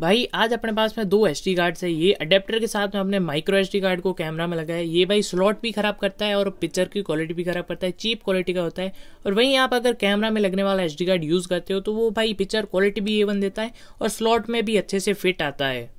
भाई आज अपने पास में दो एस कार्ड्स है ये अडेप्टर के साथ में अपने माइक्रो एस कार्ड को कैमरा में लगाया है ये भाई स्लॉट भी खराब करता है और पिक्चर की क्वालिटी भी खराब करता है चीप क्वालिटी का होता है और वहीं आप अगर कैमरा में लगने वाला एस कार्ड यूज़ करते हो तो वो भाई पिक्चर क्वालिटी भी बन देता है और स्लॉट में भी अच्छे से फिट आता है